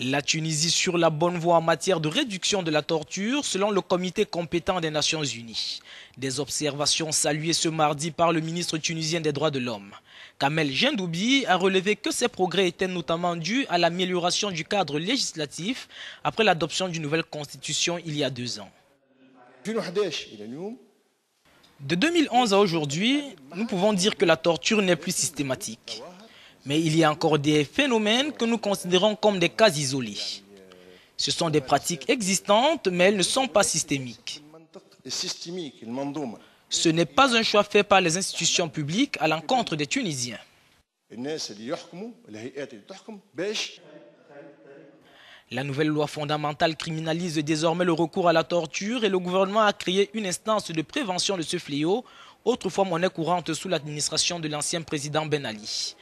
La Tunisie sur la bonne voie en matière de réduction de la torture selon le comité compétent des Nations Unies. Des observations saluées ce mardi par le ministre tunisien des droits de l'homme. Kamel Jendoubi a relevé que ces progrès étaient notamment dus à l'amélioration du cadre législatif après l'adoption d'une nouvelle constitution il y a deux ans. De 2011 à aujourd'hui, nous pouvons dire que la torture n'est plus systématique. Mais il y a encore des phénomènes que nous considérons comme des cas isolés. Ce sont des pratiques existantes, mais elles ne sont pas systémiques. Ce n'est pas un choix fait par les institutions publiques à l'encontre des Tunisiens. La nouvelle loi fondamentale criminalise désormais le recours à la torture et le gouvernement a créé une instance de prévention de ce fléau, autrefois monnaie courante sous l'administration de l'ancien président Ben Ali.